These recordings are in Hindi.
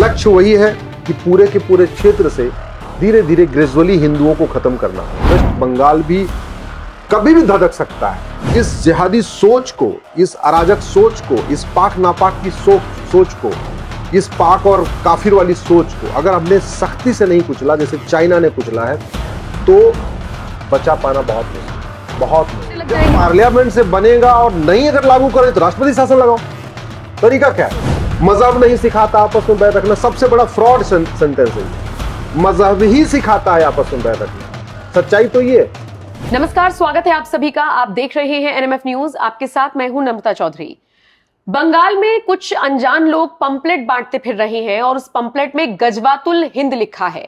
लक्ष्य वही है कि पूरे के पूरे क्षेत्र से धीरे धीरे ग्रेजुअली हिंदुओं को खत्म करना वेस्ट बंगाल भी कभी भी धधक सकता है इस जिहादी सोच को इस अराजक सोच को इस पाक नापाक की सोच सोच को इस पाक और काफिर वाली सोच को अगर हमने सख्ती से नहीं कुचला जैसे चाइना ने कुचला है तो बचा पाना बहुत मुश्किल बहुत पार्लियामेंट से बनेगा और नहीं अगर लागू करें तो राष्ट्रपति शासन लगाओ तरीका क्या है मजहब नहीं सिखाता आपस में बैठ रखना सबसे बड़ा फ्रॉड सेंटेंस है मजहब ही सिखाता है आपस में बैठ रखना सच्चाई तो ये नमस्कार स्वागत है आप सभी का आप देख रहे हैं एनएमएफ न्यूज आपके साथ मैं हूं नम्रता चौधरी बंगाल में कुछ अनजान लोग पंपलेट बांटते फिर रहे हैं और उस पंपलेट में गजवातुल हिंद लिखा है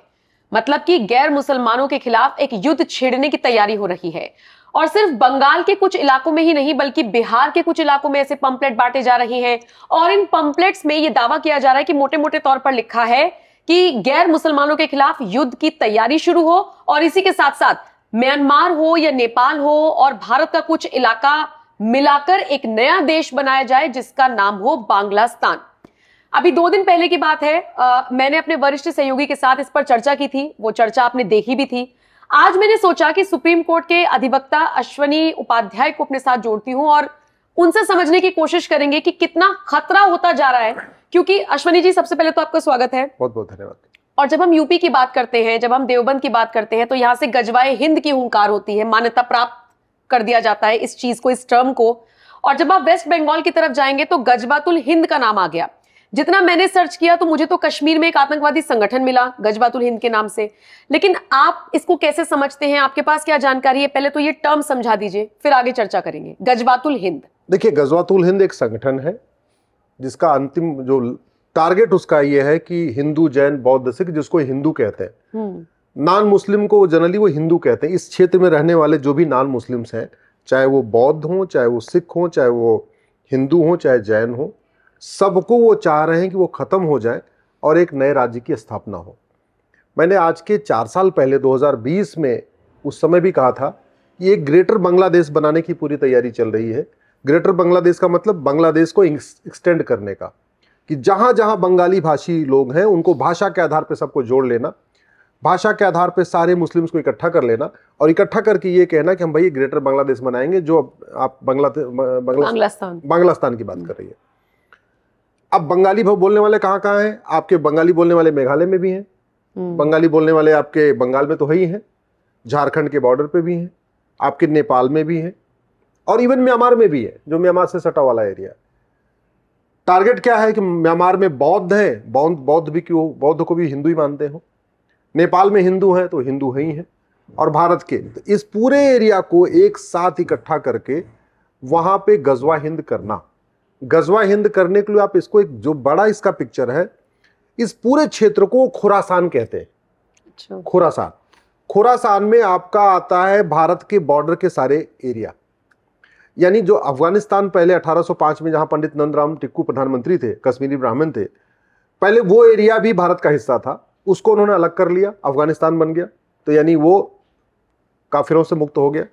मतलब कि गैर मुसलमानों के खिलाफ एक युद्ध छेड़ने की तैयारी हो रही है और सिर्फ बंगाल के कुछ इलाकों में ही नहीं बल्कि बिहार के कुछ इलाकों में ऐसे पंपलेट बांटे जा रहे हैं और इन पंपलेट्स में ये दावा किया जा रहा है कि मोटे मोटे तौर पर लिखा है कि गैर मुसलमानों के खिलाफ युद्ध की तैयारी शुरू हो और इसी के साथ साथ म्यांमार हो या नेपाल हो और भारत का कुछ इलाका मिलाकर एक नया देश बनाया जाए जिसका नाम हो बांग्लास्तान अभी दो दिन पहले की बात है आ, मैंने अपने वरिष्ठ सहयोगी के साथ इस पर चर्चा की थी वो चर्चा आपने देखी भी थी आज मैंने सोचा कि सुप्रीम कोर्ट के अधिवक्ता अश्वनी उपाध्याय को अपने साथ जोड़ती हूं और उनसे समझने की कोशिश करेंगे कि कितना खतरा होता जा रहा है क्योंकि अश्वनी जी सबसे पहले तो आपका स्वागत है बहुत बहुत धन्यवाद और जब हम यूपी की बात करते हैं जब हम देवबंद की बात करते हैं तो यहाँ से गजवाए हिंद की हूंकार होती है मान्यता प्राप्त कर दिया जाता है इस चीज को इस टर्म को और जब आप वेस्ट बंगाल की तरफ जाएंगे तो गजबातुल हिंद का नाम आ गया जितना मैंने सर्च किया तो मुझे तो कश्मीर में एक आतंकवादी संगठन मिला गजबातुल हिंद के नाम से लेकिन आप इसको कैसे समझते हैं आपके पास क्या जानकारी है पहले तो ये टर्म समझा दीजिए फिर आगे चर्चा करेंगे गजबातुल हिंद देखिए गजवातुल हिंद एक संगठन है जिसका अंतिम जो टारगेट उसका ये है कि हिंदू जैन बौद्ध सिख जिसको हिंदू कहते हैं हम्म। नॉन मुस्लिम को जनरली वो हिंदू कहते हैं इस क्षेत्र में रहने वाले जो भी नॉन मुस्लिम्स हैं चाहे वो बौद्ध हों चाहे वो सिख हों चाहे वो हिंदू हों चाहे जैन हों सबको वो चाह रहे हैं कि वो ख़त्म हो जाए और एक नए राज्य की स्थापना हो मैंने आज के चार साल पहले 2020 में उस समय भी कहा था कि एक ग्रेटर बांग्लादेश बनाने की पूरी तैयारी चल रही है ग्रेटर बांग्लादेश का मतलब बांग्लादेश को एक्सटेंड करने का कि जहाँ जहाँ बंगाली भाषी लोग हैं उनको भाषा के आधार पर सबको जोड़ लेना भाषा के आधार पर सारे मुस्लिम्स को इकट्ठा कर लेना और इकट्ठा करके ये कहना कि हम भाई ग्रेटर बांग्लादेश बनाएंगे जो आप बांग्लादेश बांग्लास्तान बांग्लास्तान की बात कर रही है अब बंगाली बोलने वाले कहाँ कहाँ हैं आपके बंगाली बोलने वाले मेघालय में भी हैं हम्म। बंगाली बोलने वाले आपके बंगाल में तो है ही हैं झारखंड के बॉर्डर पे भी हैं आपके नेपाल में भी हैं और इवन म्यांमार में भी है जो म्यांमार से सटा वाला एरिया टारगेट क्या है कि म्यांमार में बौद्ध हैं बौद्ध बौद्ध भी क्यों बौद्ध को भी हिंदू ही मानते हो नेपाल में हिंदू हैं तो हिंदू है ही हैं और भारत के तो इस पूरे एरिया को एक साथ इकट्ठा करके वहाँ पे गजवा हिंद करना गजवा हिंद करने के लिए आप इसको एक जो बड़ा इसका पिक्चर है इस पूरे क्षेत्र को खुरासान कहते हैं अच्छा। खुरासान खुरासान में आपका आता है भारत के बॉर्डर के सारे एरिया यानी जो अफगानिस्तान पहले 1805 में जहां पंडित नंदराम टिक्कू प्रधानमंत्री थे कश्मीरी ब्राह्मण थे पहले वो एरिया भी भारत का हिस्सा था उसको उन्होंने अलग कर लिया अफगानिस्तान बन गया तो यानी वो काफिरों से मुक्त हो गया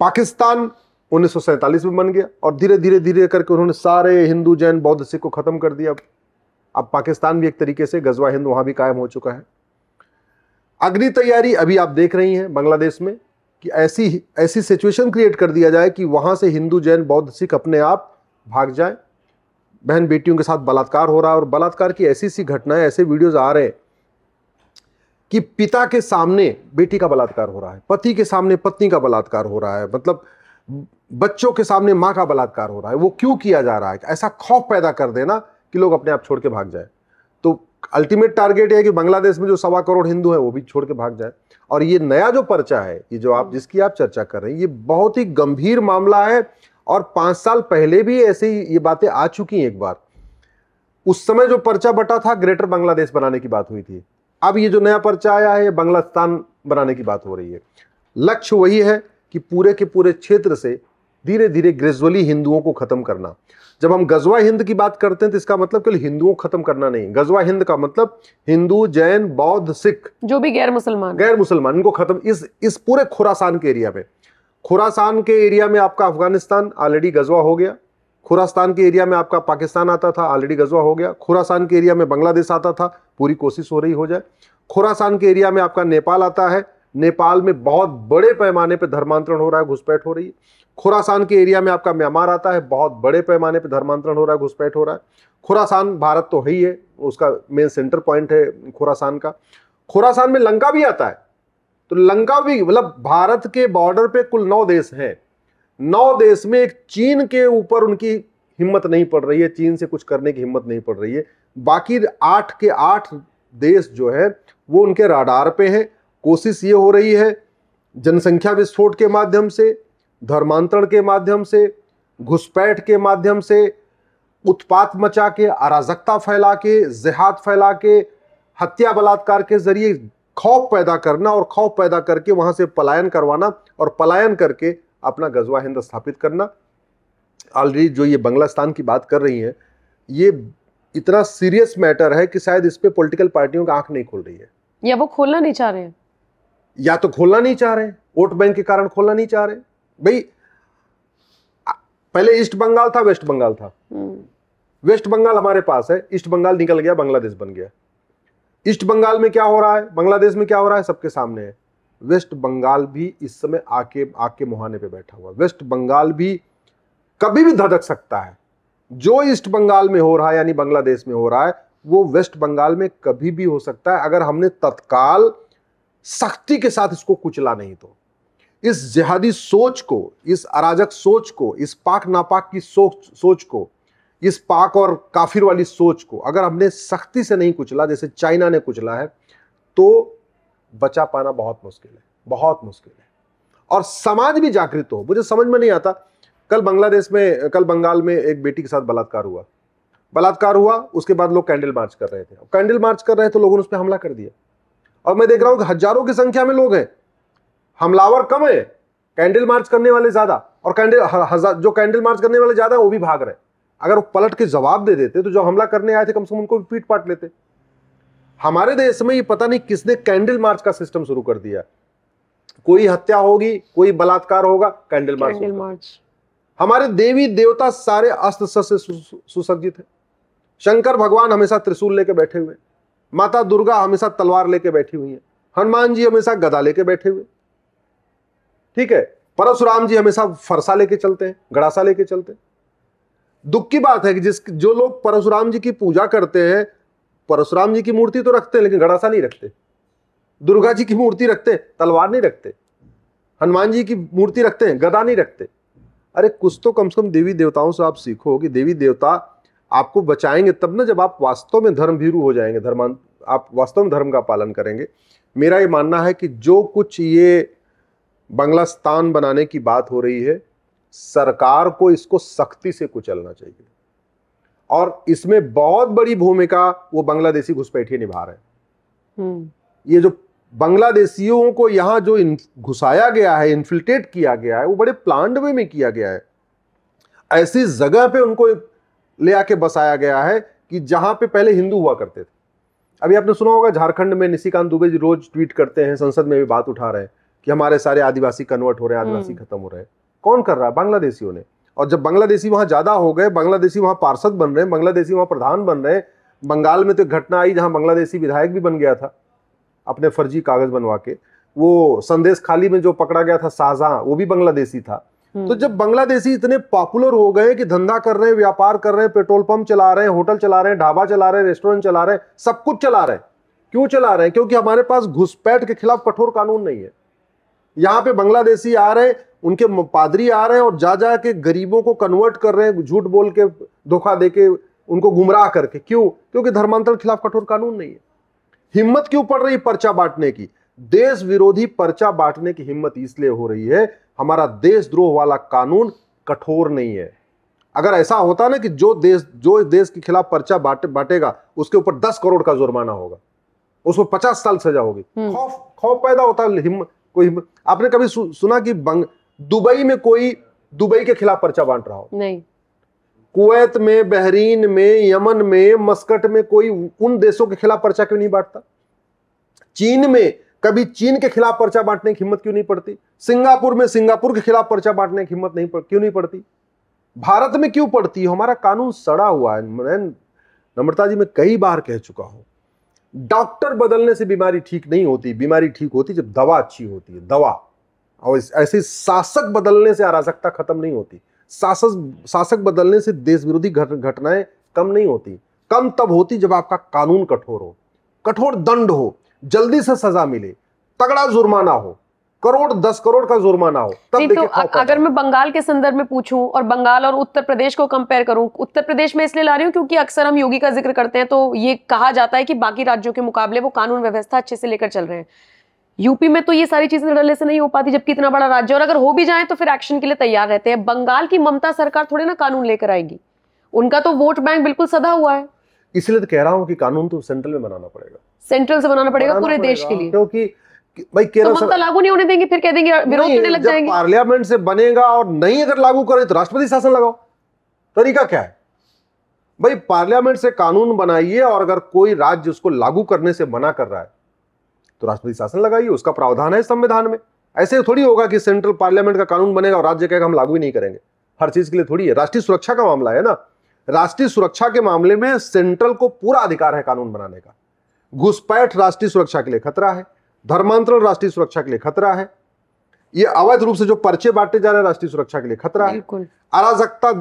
पाकिस्तान उन्नीस में बन गया और धीरे धीरे धीरे करके उन्होंने सारे हिंदू जैन बौद्ध सिख को ख़त्म कर दिया अब पाकिस्तान भी एक तरीके से गजवा हिंद वहाँ भी कायम हो चुका है अगली तैयारी अभी आप देख रही हैं बांग्लादेश में कि ऐसी ऐसी सिचुएशन क्रिएट कर दिया जाए कि वहाँ से हिंदू जैन बौद्ध सिख अपने आप भाग जाए बहन बेटियों के साथ बलात्कार हो रहा है और बलात्कार की ऐसी सी घटनाएं ऐसे वीडियोज आ रहे हैं कि पिता के सामने बेटी का बलात्कार हो रहा है पति के सामने पत्नी का बलात्कार हो रहा है मतलब बच्चों के सामने माँ का बलात्कार हो रहा है वो क्यों किया जा रहा है ऐसा खौफ पैदा कर देना कि लोग अपने आप छोड़ के भाग जाए तो अल्टीमेट टारगेट है कि बांग्लादेश में जो सवा करोड़ हिंदू है वो भी छोड़ के भाग जाए और ये नया जो पर्चा है ये जो आप जिसकी आप चर्चा कर रहे हैं ये बहुत ही गंभीर मामला है और पांच साल पहले भी ऐसे ही ये बातें आ चुकी हैं एक बार उस समय जो पर्चा बटा था ग्रेटर बांग्लादेश बनाने की बात हुई थी अब ये जो नया पर्चा आया है बांग्लास्तान बनाने की बात हो रही है लक्ष्य वही है कि पूरे के पूरे क्षेत्र से धीरे धीरे ग्रेजुअली हिंदुओं को ख़त्म करना जब हम गजवा हिंद की बात करते हैं तो इसका मतलब केवल हिंदुओं को खत्म करना नहीं गजवा हिंद का मतलब हिंदू जैन बौद्ध सिख जो भी गैर मुसलमान गैर मुसलमान इनको खत्म इस इस पूरे खुरासान के एरिया में खुरासान के एरिया में आपका अफगानिस्तान ऑलरेडी गजवा हो गया खुरास्तान के एरिया में आपका पाकिस्तान आता था ऑलरेडी गजवा हो गया खुरासान के एरिया में बांग्लादेश आता था पूरी कोशिश हो रही हो जाए खुरासान के एरिया में आपका नेपाल आता है नेपाल में बहुत बड़े पैमाने पर धर्मांतरण हो रहा है घुसपैठ हो रही है खुरासान के एरिया में आपका म्यांमार आता है बहुत बड़े पैमाने पर धर्मांतरण हो रहा है घुसपैठ हो रहा है खुरासान भारत तो है ही है उसका मेन सेंटर पॉइंट है खुरासान का खुरासान में लंका भी आता है तो लंका भी मतलब भारत के बॉर्डर पे कुल नौ देश हैं नौ देश में एक चीन के ऊपर उनकी हिम्मत नहीं पड़ रही है चीन से कुछ करने की हिम्मत नहीं पड़ रही है बाकी आठ के आठ देश जो है वो उनके राडार पे हैं कोशिश ये हो रही है जनसंख्या विस्फोट के माध्यम से धर्मांतरण के माध्यम से घुसपैठ के माध्यम से उत्पात मचा के अराजकता फैला के जिहाद फैला के हत्या बलात्कार के जरिए खौफ पैदा करना और खौफ पैदा करके वहां से पलायन करवाना और पलायन करके अपना गजवा हिंद स्थापित करना ऑलरेडी जो ये बंगलास्तान की बात कर रही है ये इतना सीरियस मैटर है कि शायद इस पर पोलिटिकल पार्टियों की आंख नहीं खुल रही है या वो खोलना नहीं चाह रहे हैं या तो खोलना नहीं चाह रहे वोट बैंक के कारण खोलना नहीं चाह रहे भाई पहले ईस्ट बंगाल था वेस्ट बंगाल था हम्म। वेस्ट बंगाल हमारे पास है ईस्ट बंगाल निकल गया बांग्लादेश बन गया ईस्ट बंगाल में क्या हो रहा है बांग्लादेश में क्या हो रहा है सबके सामने है वेस्ट बंगाल भी इस समय आके आके मुहाने पे बैठा हुआ वेस्ट बंगाल भी कभी भी धधक सकता है जो ईस्ट बंगाल में हो रहा है यानी बांग्लादेश में हो रहा है वो वेस्ट बंगाल में कभी भी हो सकता है अगर हमने तत्काल सख्ती के साथ इसको कुचला नहीं तो इस जिहादी सोच को इस अराजक सोच को इस पाक नापाक की सोच सोच को इस पाक और काफिर वाली सोच को अगर हमने सख्ती से नहीं कुचला जैसे चाइना ने कुचला है तो बचा पाना बहुत मुश्किल है बहुत मुश्किल है और समाज भी जागृत हो मुझे समझ में नहीं आता कल बांग्लादेश में कल बंगाल में एक बेटी के साथ बलात्कार हुआ बलात्कार हुआ उसके बाद लोग कैंडल मार्च कर रहे थे कैंडल मार्च कर रहे थे तो लोगों ने उस पर हमला कर दिया और मैं देख रहा हूं कि हजारों की संख्या में लोग हैं हमलावर कम है कैंडल मार्च करने वाले ज्यादा और कैंडल जो कैंडल मार्च करने वाले ज्यादा वो भी भाग रहे अगर वो पलट के जवाब दे देते तो जो हमला करने आए थे कम से कम उनको भी पीट पाट लेते हमारे देश में ये पता नहीं किसने कैंडल मार्च का सिस्टम शुरू कर दिया कोई हत्या होगी कोई बलात्कार होगा कैंडल मार्च मार्च हमारे देवी देवता सारे अस्त्र सुसज्जित है शंकर भगवान हमेशा त्रिशूल लेके बैठे हुए हैं माता दुर्गा हमेशा तलवार लेके बैठी हुई है हनुमान जी हमेशा गदा लेके बैठे हुए ठीक है परशुराम जी हमेशा फरसा लेके चलते हैं गड़ासा लेके चलते हैं दुख की बात है कि जिस जो लोग परशुराम जी की पूजा करते हैं परशुराम जी की मूर्ति तो रखते हैं लेकिन गड़ासा नहीं रखते दुर्गा जी की मूर्ति रखते हैं तलवार नहीं रखते हनुमान जी की मूर्ति रखते हैं गदा नहीं रखते अरे कुछ तो कम से कम देवी देवताओं से आप सीखो कि देवी देवता आपको बचाएंगे तब ना जब आप वास्तव में धर्म भीरू हो जाएंगे धर्मान आप वास्तव में धर्म का पालन करेंगे मेरा ये मानना है कि जो कुछ ये स्थान बनाने की बात हो रही है सरकार को इसको सख्ती से कुचलना चाहिए और इसमें बहुत बड़ी भूमिका वो बांग्लादेशी घुसपैठिए निभा रहे हैं हम्म। ये जो बांग्लादेशियों को यहां जो घुसाया गया है इन्फिल्ट्रेट किया गया है वो बड़े प्लांट वे में किया गया है ऐसी जगह पे उनको ले आके बसाया गया है कि जहां पे पहले हिंदू हुआ करते थे अभी आपने सुना होगा झारखंड में निशिकांत दुबे जी रोज ट्वीट करते हैं संसद में भी बात उठा रहे हैं कि हमारे सारे आदिवासी कन्वर्ट हो रहे हैं आदिवासी हम्म। खत्म हो रहे हैं कौन कर रहा है बांग्लादेशियों ने और जब बांग्लादेशी वहां ज्यादा हो गए बांग्लादेशी वहां पार्षद बन रहे हैं बांग्लादेशी वहां प्रधान बन रहे हैं बंगाल में तो घटना आई जहां बांग्लादेशी विधायक भी बन गया था अपने फर्जी कागज बनवा के वो संदेश खाली में जो पकड़ा गया था शाहजहां वो भी बांग्लादेशी था तो जब बांग्लादेशी इतने पॉपुलर हो गए कि धंधा कर रहे हैं व्यापार कर रहे हैं पेट्रोल पंप चला रहे हैं होटल चला रहे हैं ढाबा चला रहे हैं रेस्टोरेंट चला रहे हैं सब कुछ चला रहे हैं क्यों चला रहे हैं क्योंकि हमारे पास घुसपैठ के खिलाफ कठोर कानून नहीं है यहाँ पे बांग्लादेशी आ रहे हैं उनके पादरी आ रहे हैं और जा जा के गरीबों को कन्वर्ट कर रहे हैं झूठ बोल के धोखा दे के उनको गुमराह करके क्यों क्योंकि धर्मांतरण के खिलाफ कठोर कानून नहीं है हिम्मत क्यों पड़ रही पर्चा बांटने की देश विरोधी पर्चा बांटने की हिम्मत इसलिए हो रही है हमारा देशद्रोह वाला कानून कठोर नहीं है अगर ऐसा होता ना कि जो देश जो देश के खिलाफ पर्चा बांटे बांटेगा उसके ऊपर दस करोड़ का जुर्माना होगा उसको पचास साल सजा होगी हम्म। खौफ खौफ पैदा होता है हिम्मत कोई हिम्मत आपने कभी सु, सुना कि बंग दुबई में कोई दुबई के खिलाफ पर्चा बांट रहा हो नहीं कुवैत में बहरीन में यमन में मस्कट में कोई उन देशों के खिलाफ पर्चा क्यों नहीं बांटता चीन में कभी चीन के खिलाफ पर्चा बांटने की हिम्मत क्यों नहीं पड़ती सिंगापुर में सिंगापुर के खिलाफ पर्चा बांटने की हिम्मत नहीं क्यों नहीं पड़ती भारत में क्यों पड़ती हमारा कानून सड़ा हुआ है मैं नम्रता जी मैं कई बार कह चुका हूं डॉक्टर बदलने से बीमारी ठीक नहीं होती बीमारी ठीक होती जब दवा अच्छी होती है दवा और ऐसे शासक बदलने से अराजकता खत्म नहीं होती शासक शासक बदलने से देश विरोधी घटनाएं कम नहीं होती कम तब होती जब आपका कानून कठोर हो कठोर दंड हो जल्दी से सजा मिले तगड़ा जुर्माना हो करोड़ दस करोड़ का जुर्माना हो तब तो अगर मैं बंगाल के संदर्भ में पूछूं और बंगाल और उत्तर प्रदेश को कंपेयर करूं उत्तर प्रदेश में इसलिए ला रही हूं क्योंकि अक्सर हम योगी का जिक्र करते हैं तो ये कहा जाता है कि बाकी राज्यों के मुकाबले वो कानून व्यवस्था अच्छे से लेकर चल रहे हैं यूपी में तो ये सारी चीजें निर्णय से नहीं हो पाती जबकि इतना बड़ा राज्य और अगर हो भी जाए तो फिर एक्शन के लिए तैयार रहते हैं बंगाल की ममता सरकार थोड़े ना कानून लेकर आएगी उनका तो वोट बैंक बिल्कुल सदा हुआ है इसलिए तो कह रहा हूँ कि कानून तो सेंट्रल में बनाना पड़ेगा सेंट्रल से बनाना पड़ेगा पूरे देश के लिए क्योंकि भाई केरल तो लागू नहीं होने देंगे फिर कह देंगे विरोध करने लग जाएंगे पार्लियामेंट से बनेगा और नहीं अगर लागू करें तो राष्ट्रपति शासन लगाओ तरीका क्या है भाई पार्लियामेंट से कानून बनाइए और अगर कोई राज्य उसको लागू करने से मना कर रहा है तो राष्ट्रपति शासन लगाइए उसका प्रावधान है संविधान में ऐसे थोड़ी होगा कि सेंट्रल पार्लियामेंट का कानून बनेगा और राज्य कहेगा हम लागू ही नहीं करेंगे हर चीज के लिए थोड़ी है राष्ट्रीय सुरक्षा का मामला है ना राष्ट्रीय सुरक्षा के मामले में सेंट्रल को पूरा अधिकार है कानून बनाने का घुसपैठ राष्ट्रीय सुरक्षा के लिए खतरा है धर्मांतरण राष्ट्रीय सुरक्षा के लिए खतरा है ये अवैध रूप से जो पर्चे बांटे जा रहे हैं राष्ट्रीय सुरक्षा के लिए खतरा है अराजकता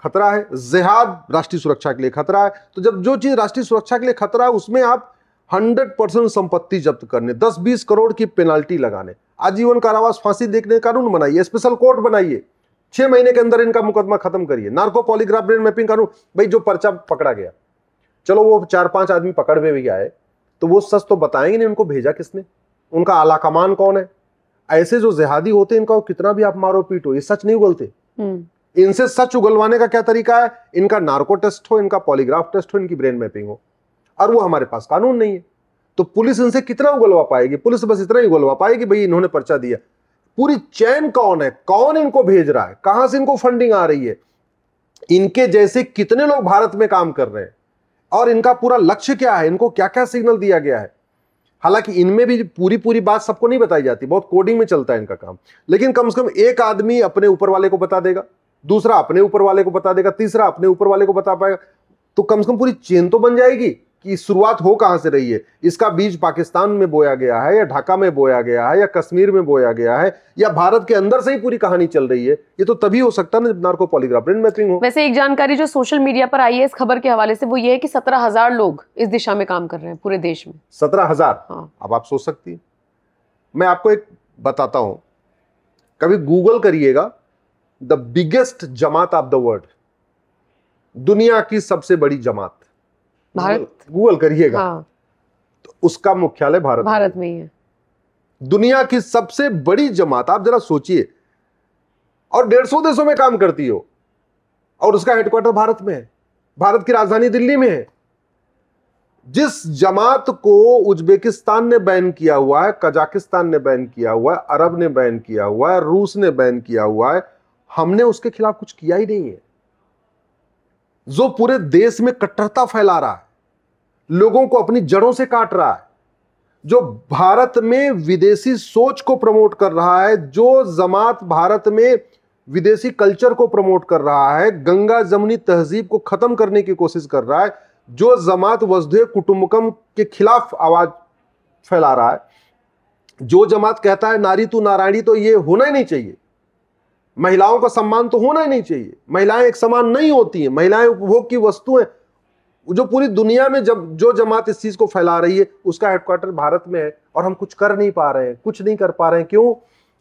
खतरा है जिहाद राष्ट्रीय सुरक्षा के लिए खतरा है तो जब जो चीज राष्ट्रीय सुरक्षा के लिए खतरा है उसमें आप हंड्रेड परसेंट संपत्ति जब्त करने दस बीस करोड़ की पेनाल्टी लगाने आजीवन कारावास फांसी देखने कानून बनाइए स्पेशल कोर्ट बनाइए छह महीने के अंदर इनका मुकदमा खत्म करिए नार्को पॉलीग्राफ ब्रेन मैपिंग कानून भाई जो पर्चा पकड़ा गया चलो वो चार पांच आदमी पकड़ में भी आए तो वो सच तो बताएंगे नहीं उनको भेजा किसने उनका आलाकमान कौन है ऐसे जो जिहादी होते हैं इनका कितना भी आप मारो पीटो ये सच नहीं उगलते हम्म। इनसे सच उगलवाने का क्या तरीका है इनका नार्को टेस्ट हो इनका पॉलीग्राफ टेस्ट हो इनकी ब्रेन मैपिंग हो और वो हमारे पास कानून नहीं है तो पुलिस इनसे कितना उगलवा पाएगी पुलिस बस इतना ही उगलवा पाएगी भाई इन्होंने पर्चा दिया पूरी चैन कौन है कौन इनको भेज रहा है कहां से इनको फंडिंग आ रही है इनके जैसे कितने लोग भारत में काम कर रहे हैं और इनका पूरा लक्ष्य क्या है इनको क्या क्या सिग्नल दिया गया है हालांकि इनमें भी पूरी पूरी बात सबको नहीं बताई जाती बहुत कोडिंग में चलता है इनका काम लेकिन कम से कम एक आदमी अपने ऊपर वाले को बता देगा दूसरा अपने ऊपर वाले को बता देगा तीसरा अपने ऊपर वाले को बता पाएगा तो कम से कम पूरी चेन तो बन जाएगी कि शुरुआत हो कहां से रही है इसका बीज पाकिस्तान में बोया गया है या ढाका में बोया गया है या कश्मीर में बोया गया है या भारत के अंदर से ही पूरी कहानी चल रही है ये तो तभी हो सकता है ना जब नार्को पॉलीग्राफ प्रिंट मैपिंग हो वैसे एक जानकारी जो सोशल मीडिया पर आई है इस खबर के हवाले से वो ये है कि सत्रह हजार लोग इस दिशा में काम कर रहे हैं पूरे देश में सत्रह हजार हाँ। अब आप सोच सकती मैं आपको एक बताता हूं कभी गूगल करिएगा the biggest jamaat of the world दुनिया की सबसे बड़ी जमात भारत गूगल करिएगा हाँ। तो उसका मुख्यालय भारत भारत में ही है दुनिया की सबसे बड़ी जमात आप जरा सोचिए और डेढ़ सौ देशों में काम करती हो और उसका हेडक्वार्टर भारत में है भारत की राजधानी दिल्ली में है जिस जमात को उज्बेकिस्तान ने बैन किया हुआ है कजाकिस्तान ने बैन किया हुआ है अरब ने बैन किया हुआ है रूस ने बैन किया हुआ है हमने उसके खिलाफ कुछ किया ही नहीं है जो पूरे देश में कट्टरता फैला रहा है लोगों को अपनी जड़ों से काट रहा है जो भारत में विदेशी सोच को प्रमोट कर रहा है जो जमात भारत में विदेशी कल्चर को प्रमोट कर रहा है गंगा जमुनी तहजीब को ख़त्म करने की कोशिश कर रहा है जो जमात वसुधे कुटुम्बकम के खिलाफ आवाज़ फैला रहा है जो जमात कहता है नारी तो नारायणी तो ये होना ही नहीं चाहिए महिलाओं का सम्मान तो होना ही नहीं चाहिए महिलाएं एक समान नहीं होती हैं महिलाएं उपभोग की वस्तुएं जो पूरी दुनिया में जब जो जमात इस चीज़ को फैला रही है उसका हेडक्वार्टर भारत में है और हम कुछ कर नहीं पा रहे हैं कुछ नहीं कर पा रहे हैं क्यों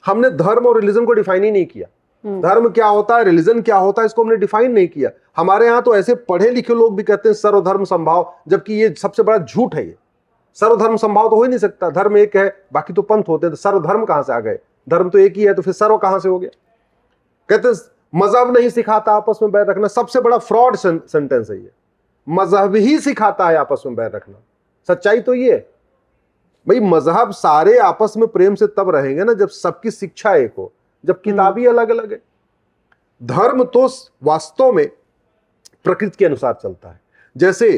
हमने धर्म और रिलीजन को डिफाइन ही नहीं किया हम्म। धर्म क्या होता है रिलीजन क्या होता है इसको हमने डिफाइन नहीं किया हमारे यहाँ तो ऐसे पढ़े लिखे लोग भी कहते हैं सर्वधर्म संभाव जबकि ये सबसे बड़ा झूठ है ये सर्वधर्म संभाव तो हो ही नहीं सकता धर्म एक है बाकी तो पंथ होते हैं तो सर्वधर्म कहाँ से आ गए धर्म तो एक ही है तो फिर सर्व कहाँ से हो गया कहते मजहब नहीं सिखाता आपस में बैर रखना सबसे बड़ा फ्रॉड सेंटेंस है ये मजहब ही सिखाता है आपस में बैर रखना सच्चाई तो ये भाई मजहब सारे आपस में प्रेम से तब रहेंगे ना जब सबकी शिक्षा एक हो जब हम्म। किताबी अलग अलग है धर्म तो वास्तव में प्रकृति के अनुसार चलता है जैसे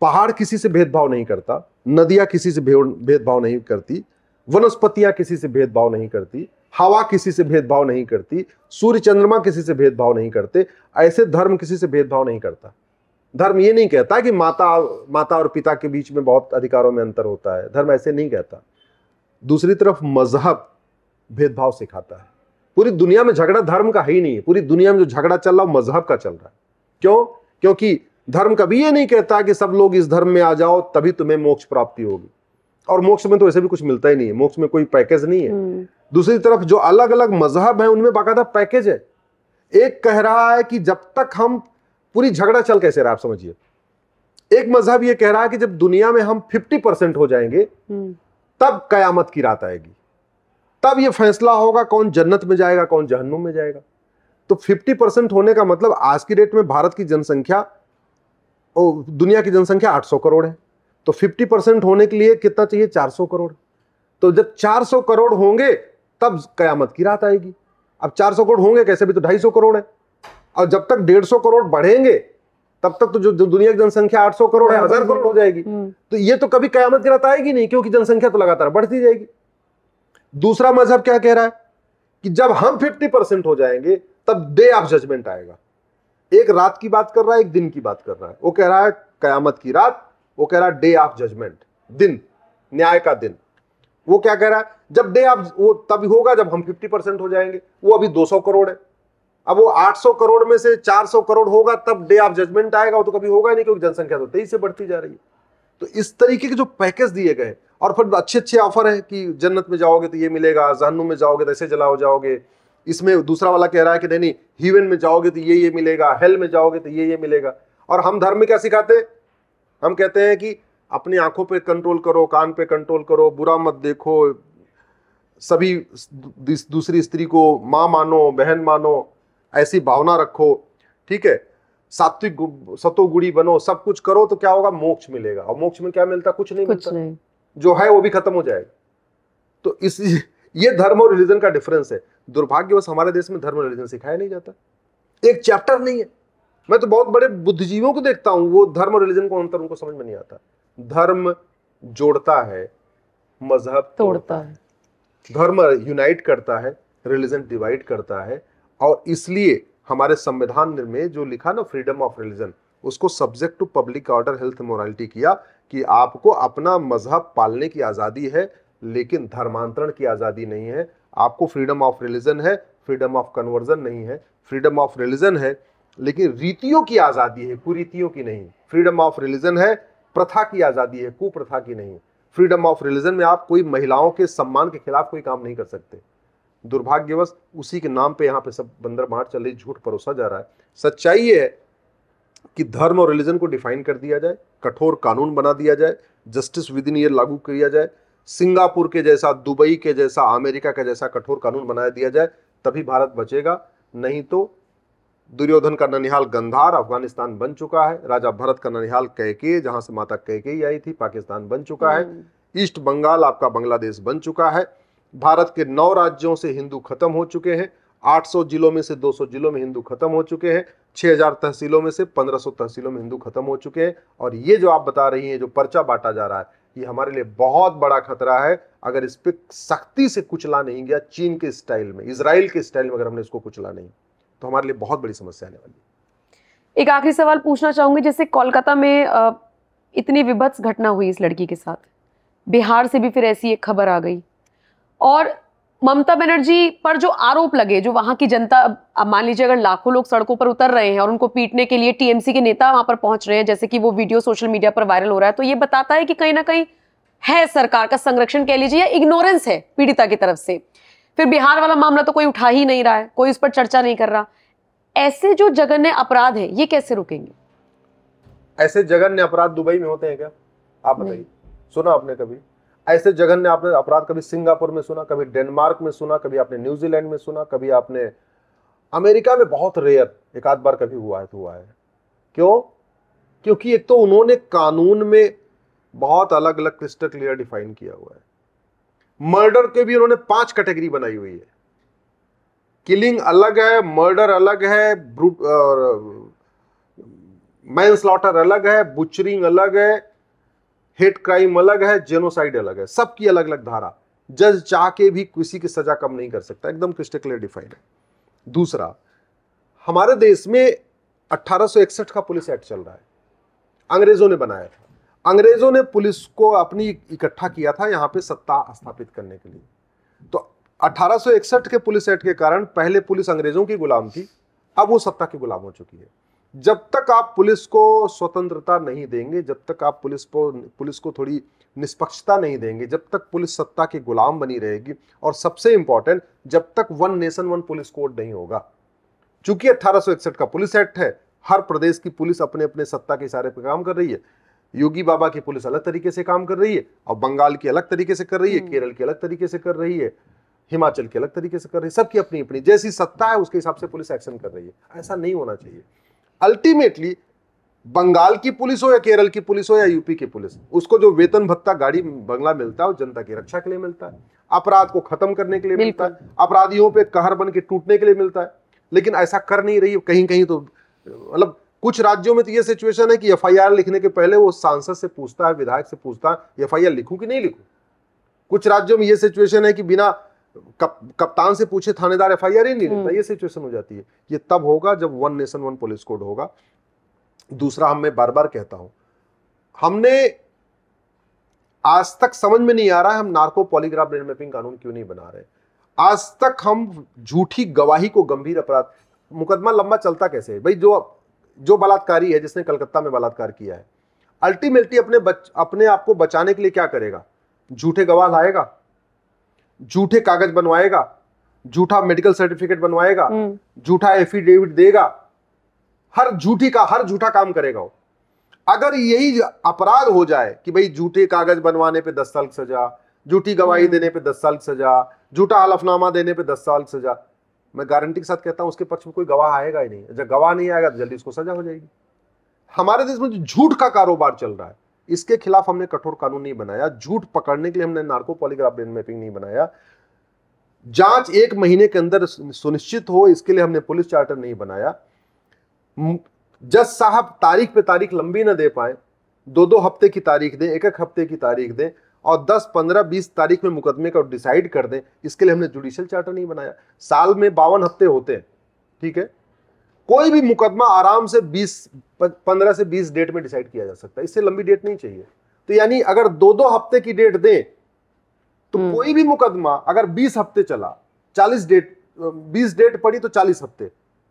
पहाड़ किसी से भेदभाव नहीं करता नदियां किसी से भेदभाव नहीं करती वनस्पतियां किसी से भेदभाव नहीं करती हवा किसी से भेदभाव नहीं करती सूर्य चंद्रमा किसी से भेदभाव नहीं करते ऐसे धर्म किसी से भेदभाव नहीं करता धर्म ये नहीं कहता कि माता माता और पिता के बीच में बहुत अधिकारों में अंतर होता है धर्म ऐसे नहीं कहता दूसरी तरफ मजहब भेदभाव सिखाता है पूरी दुनिया में झगड़ा धर्म का ही नहीं है पूरी दुनिया में जो झगड़ा चल रहा है मजहब का चल रहा है क्यों क्योंकि धर्म कभी ये नहीं कहता कि सब लोग इस धर्म में आ जाओ तभी तुम्हें मोक्ष प्राप्ति होगी और मोक्ष में तो ऐसे भी कुछ मिलता ही नहीं है मोक्ष में कोई पैकेज नहीं है हम्म। दूसरी तरफ जो अलग अलग मजहब है उनमें बाकायदा पैकेज है एक कह रहा है कि जब तक हम पूरी झगड़ा चल कैसे रहा आप समझिए एक मजहब ये कह रहा है कि जब दुनिया में हम 50 परसेंट हो जाएंगे हम्म। तब कयामत की रात आएगी तब ये फैसला होगा कौन जन्नत में जाएगा कौन जहन्नुम में जाएगा तो 50 परसेंट होने का मतलब आज की डेट में भारत की जनसंख्या दुनिया की जनसंख्या 800 करोड़ है तो 50 परसेंट होने के लिए कितना चाहिए 400 करोड़ तो जब 400 करोड़ होंगे तब कयामत की रात आएगी अब 400 करोड़ होंगे कैसे भी तो ढाई करोड़ है और जब तक डेढ़ करोड़ बढ़ेंगे तब तक तो जो, जो दुनिया की जनसंख्या 800 करोड़ है हजार करोड़ हो जाएगी हम्म। तो ये तो कभी कयामत की रात आएगी नहीं क्योंकि जनसंख्या तो लगातार बढ़ती जाएगी दूसरा मजहब क्या कह रहा है कि जब हम 50 परसेंट हो जाएंगे तब डे ऑफ जजमेंट आएगा एक रात की बात कर रहा है एक दिन की बात कर रहा है वो कह रहा है कयामत की रात वो कह रहा है डे ऑफ जजमेंट दिन न्याय का दिन वो क्या कह रहा है जब डे ऑफ वो तभी होगा जब हम 50 परसेंट हो जाएंगे वो अभी 200 करोड़ है अब वो 800 करोड़ में से 400 करोड़ होगा तब डे ऑफ जजमेंट आएगा वो तो कभी होगा नहीं क्योंकि जनसंख्या तो तेईस से बढ़ती जा रही है तो इस तरीके के जो पैकेज दिए गए और फिर अच्छे अच्छे ऑफर है कि जन्नत में जाओगे तो ये मिलेगा जहनू में जाओगे तो ऐसे जलाओ जाओगे इसमें दूसरा वाला कह रहा है कि नहीं नहीं हीवन में जाओगे तो ये ये मिलेगा हेल में जाओगे तो ये ये मिलेगा और हम धर्म में क्या सिखाते हम कहते हैं कि अपनी आंखों पे कंट्रोल करो कान पे कंट्रोल करो बुरा मत देखो सभी दूसरी स्त्री को माँ मानो बहन मानो ऐसी भावना रखो ठीक है सात्विक सतोगुड़ी बनो सब कुछ करो तो क्या होगा मोक्ष मिलेगा और मोक्ष में क्या मिलता कुछ नहीं कुछ मिलता नहीं। जो है वो भी खत्म हो जाएगा तो इस ये धर्म और रिलीजन का डिफरेंस है दुर्भाग्यवश हमारे देश में धर्म और रिलीजन सिखाया नहीं जाता एक चैप्टर नहीं है मैं तो बहुत बड़े बुद्धिजीवियों को देखता हूँ वो धर्म और रिलीजन को अंतर उनको समझ में नहीं आता धर्म जोड़ता है मजहब तोड़ता है धर्म यूनाइट करता है रिलीजन डिवाइड करता है और इसलिए हमारे संविधान में जो लिखा ना फ्रीडम ऑफ रिलीजन उसको subject to public order health morality किया कि आपको अपना मजहब पालने की आज़ादी है लेकिन धर्मांतरण की आज़ादी नहीं है आपको फ्रीडम ऑफ रिलीजन है फ्रीडम ऑफ कन्वर्जन नहीं है फ्रीडम ऑफ रिलीजन है लेकिन रीतियों की आज़ादी है कुरीतियों की नहीं फ्रीडम ऑफ रिलीजन है प्रथा की आज़ादी है कुप्रथा की नहीं फ्रीडम ऑफ रिलीजन में आप कोई महिलाओं के सम्मान के खिलाफ कोई काम नहीं कर सकते दुर्भाग्यवश उसी के नाम पे यहाँ पे सब बंदर बाहर चल रही झूठ परोसा जा रहा है सच्चाई है कि धर्म और रिलीजन को डिफाइन कर दिया जाए कठोर कानून बना दिया जाए जस्टिस विद इन ईयर लागू किया जाए सिंगापुर के जैसा दुबई के जैसा अमेरिका का जैसा कठोर कानून बनाया दिया जाए तभी भारत बचेगा नहीं तो दुर्योधन का ननिहाल गंधार अफगानिस्तान बन चुका है राजा भरत का ननिहाल कैके जहां से माता कैके आई थी पाकिस्तान बन चुका है हम्म। ईस्ट बंगाल आपका बांग्लादेश बन चुका है भारत के नौ राज्यों से हिंदू खत्म हो चुके हैं 800 जिलों में से 200 जिलों में हिंदू खत्म हो चुके हैं 6000 तहसीलों में से 1500 तहसीलों में हिंदू खत्म हो चुके हैं और ये जो आप बता रही हैं जो पर्चा बांटा जा रहा है ये हमारे लिए बहुत बड़ा खतरा है अगर इस पर सख्ती से कुचला नहीं गया चीन के स्टाइल में इसराइल के स्टाइल में अगर हमने इसको कुचला नहीं तो हमारे लिए बहुत बड़ी समस्या आने वाली है एक आखिरी सवाल पूछना चाहूंगी जैसे कोलकाता में इतनी विभत्स घटना हुई इस लड़की के साथ बिहार से भी फिर ऐसी एक खबर आ गई और ममता बनर्जी पर जो आरोप लगे जो वहां की जनता अब मान लीजिए अगर लाखों लोग सड़कों पर उतर रहे हैं और उनको पीटने के लिए टीएमसी के नेता वहां पर पहुंच रहे हैं जैसे कि वो वीडियो सोशल मीडिया पर वायरल हो रहा है तो ये बताता है कि कहीं ना कहीं है सरकार का संरक्षण कह लीजिए या इग्नोरेंस है पीड़िता की तरफ से फिर बिहार वाला मामला तो कोई उठा ही नहीं रहा है कोई उस पर चर्चा नहीं कर रहा ऐसे जो जघन्य अपराध है ये कैसे रुकेंगे ऐसे जघन्य अपराध दुबई में होते हैं क्या आप बताइए सुना आपने कभी ऐसे जघन्य आपने अपराध कभी सिंगापुर में सुना कभी डेनमार्क में सुना कभी आपने न्यूजीलैंड में सुना कभी आपने अमेरिका में बहुत रेयर एक आध बार कभी हुआ है तो हुआ है क्यों क्योंकि एक तो उन्होंने कानून में बहुत अलग अलग क्रिस्टल क्लियर डिफाइन किया हुआ है मर्डर के भी उन्होंने पांच कैटेगरी बनाई हुई है किलिंग अलग है मर्डर अलग है मैन स्लॉटर अलग है बुचरिंग अलग है हेट क्राइम अलग है जेनोसाइड अलग है सबकी अलग अलग धारा जज चाह के भी किसी की सजा कम नहीं कर सकता एकदम क्रिस्टल क्लियर डिफाइंड है दूसरा हमारे देश में 1861 का पुलिस एक्ट चल रहा है अंग्रेजों ने बनाया था अंग्रेजों ने पुलिस को अपनी इकट्ठा किया था यहाँ पे सत्ता स्थापित करने के लिए तो 1861 के पुलिस एक्ट के कारण पहले पुलिस अंग्रेजों की गुलाम थी अब वो सत्ता की गुलाम हो चुकी है जब तक आप पुलिस को स्वतंत्रता नहीं देंगे जब तक आप पुलिस को पुलिस को थोड़ी निष्पक्षता नहीं देंगे जब तक पुलिस सत्ता की गुलाम बनी रहेगी और सबसे इंपॉर्टेंट जब तक one nation one police code नहीं होगा चूंकि अठारह का पुलिस एक्ट है हर प्रदेश की पुलिस अपने अपने सत्ता के इशारे पर काम कर रही है योगी बाबा की पुलिस अलग तरीके से काम कर रही है और बंगाल की अलग तरीके से कर रही है हम्म। केरल की अलग तरीके से कर रही है हिमाचल की अलग तरीके से कर रही है सबकी अपनी अपनी जैसी सत्ता है उसके हिसाब से पुलिस एक्शन कर रही है ऐसा नहीं होना चाहिए अल्टीमेटली बंगाल की पुलिस हो या केरल की पुलिस हो या यूपी की पुलिस उसको जो वेतन भत्ता गाड़ी बंगला मिलता है वो जनता की रक्षा के लिए मिलता है अपराध को खत्म करने के लिए मिलता है अपराधियों पे कहर बन के टूटने के लिए मिलता है लेकिन ऐसा कर नहीं रही कहीं कहीं तो मतलब कुछ राज्यों में तो ये सिचुएशन है कि एफ लिखने के पहले वो सांसद से पूछता है विधायक से पूछता है एफआईआर लिखूं कि नहीं लिखूं कुछ राज्यों में ये सिचुएशन है कि बिना कप, कप्तान से पूछे थानेदार एफ आई आर ही नहीं लिखता हम्म। ये सिचुएशन हो जाती है ये तब होगा जब one nation one police code होगा दूसरा हम मैं बार बार कहता हूं हमने आज तक समझ में नहीं आ रहा है हम नार्को पॉलीग्राफ ब्रेन मैपिंग कानून क्यों नहीं बना रहे आज तक हम झूठी गवाही को गंभीर अपराध मुकदमा लंबा चलता कैसे है भाई जो जो बलात्कारी है जिसने कलकत्ता में बलात्कार किया है अल्टीमेटली अपने बच, अपने आप को बचाने के लिए क्या करेगा झूठे गवाह लाएगा झूठे कागज बनवाएगा झूठा मेडिकल सर्टिफिकेट बनवाएगा हम्म। झूठा एफिडेविट देगा हर झूठी का हर झूठा काम करेगा वो अगर यही अपराध हो जाए कि भाई झूठे कागज बनवाने पे दस साल की सजा झूठी गवाही हम्म। देने पे दस साल की सजा झूठा हलफनामा देने पे दस साल की सजा मैं गारंटी के साथ कहता हूं उसके पक्ष में कोई गवाह आएगा ही नहीं जब गवाह नहीं आएगा तो जल्दी उसको सजा हो जाएगी हमारे देश में जो झूठ का कारोबार चल रहा है इसके खिलाफ हमने कठोर कानून नहीं बनाया झूठ पकड़ने के लिए हमने नार्को पॉलीग्राफ ब्रेन मैपिंग नहीं बनाया जांच एक महीने के अंदर सुनिश्चित हो इसके लिए हमने पुलिस चार्टर नहीं बनाया जज साहब तारीख पे तारीख लंबी ना दे पाए दो दो हफ्ते की तारीख दे एक एक हफ्ते की तारीख दे और 10, 15, 20 तारीख में मुकदमे का डिसाइड कर दें इसके लिए हमने जुडिशियल चार्टर नहीं बनाया साल में बावन हफ्ते होते हैं ठीक है कोई भी मुकदमा आराम से 20, 15 से 20 डेट में डिसाइड किया जा सकता है इससे लंबी डेट नहीं चाहिए तो यानी अगर दो दो हफ्ते की डेट दें तो हम्म। कोई भी मुकदमा अगर बीस हफ्ते चला चालीस डेट बीस डेट पड़ी तो चालीस हफ्ते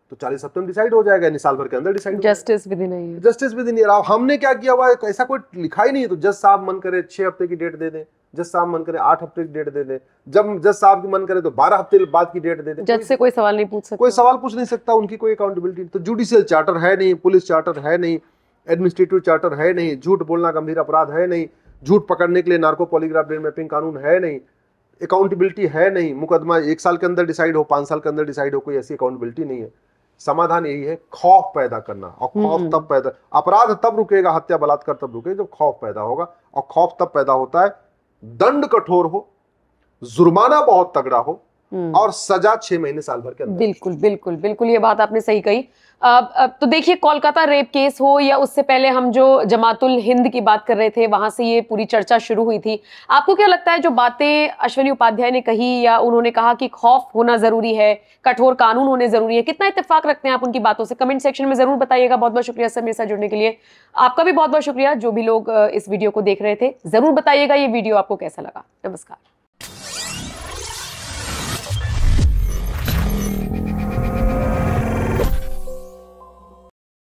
तो चालीस सप्तम डिसाइड हो जाएगा यानी साल भर के अंदर decide justice within justice within अब हमने क्या किया हुआ है ऐसा कोई लिखा ही नहीं है तो जज साहब मन करे छह हफ्ते की डेट दे दें जज साहब मन करे आठ हफ्ते की डेट दे दे जब जज साहब की मन करे तो बारह हफ्ते बाद की डेट दे दे जज से कोई सवाल नहीं पूछ सकता कोई सवाल पूछ नहीं सकता उनकी कोई अकाउंटेबिलिटी तो जुडिशियल चार्टर है नहीं पुलिस चार्टर है नहीं एडमिनिस्ट्रेटिव चार्टर है नहीं झूठ बोलना गंभीर अपराध है नहीं झूठ पकड़ने के लिए नार्को पॉलीग्राफ ब्रेन मैपिंग कानून है नहीं अकाउंटेबिलिटी है नहीं मुकदमा एक साल के अंदर डिसाइड हो पांच साल के अंदर डिसाइड हो कोई ऐसी अकाउंटेबिलिटी नहीं है समाधान यही है खौफ पैदा करना और हम्म, खौफ हम्म। तब पैदा अपराध तब रुकेगा हत्या बलात्कार तब रुकेगा जब खौफ पैदा होगा और खौफ तब पैदा होता है दंड कठोर हो जुर्माना बहुत तगड़ा हो हम्म। और सजा छह महीने साल भर के अंदर बिल्कुल बिल्कुल बिल्कुल ये बात आपने सही कही अब, तो देखिए कोलकाता रेप केस हो या उससे पहले हम जो जमातुल हिंद की बात कर रहे थे वहां से ये पूरी चर्चा शुरू हुई थी आपको क्या लगता है जो बातें अश्विनी उपाध्याय ने कही या उन्होंने कहा कि खौफ होना जरूरी है कठोर कानून होने जरूरी है कितना इतफाक रखते हैं आप उनकी बातों से कमेंट सेक्शन में जरूर बताइएगा बहुत बहुत शुक्रिया सर मेरे साथ जुड़ने के लिए आपका भी बहुत बहुत शुक्रिया जो भी लोग इस वीडियो को देख रहे थे जरूर बताइएगा ये वीडियो आपको कैसा लगा नमस्कार